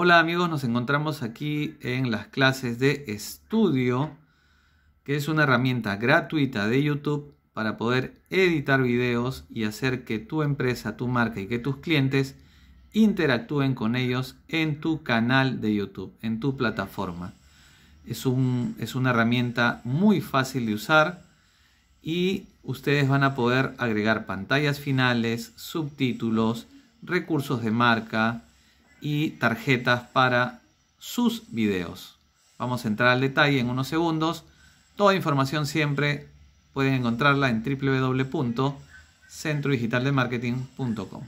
Hola amigos, nos encontramos aquí en las clases de estudio, que es una herramienta gratuita de YouTube para poder editar videos y hacer que tu empresa, tu marca y que tus clientes interactúen con ellos en tu canal de YouTube, en tu plataforma. Es, es una herramienta muy fácil de usar y ustedes van a poder agregar pantallas finales, subtítulos, recursos de marca, y tarjetas para sus videos. Vamos a entrar al detalle en unos segundos. Toda información siempre pueden encontrarla en www.centrodigitaldemarketing.com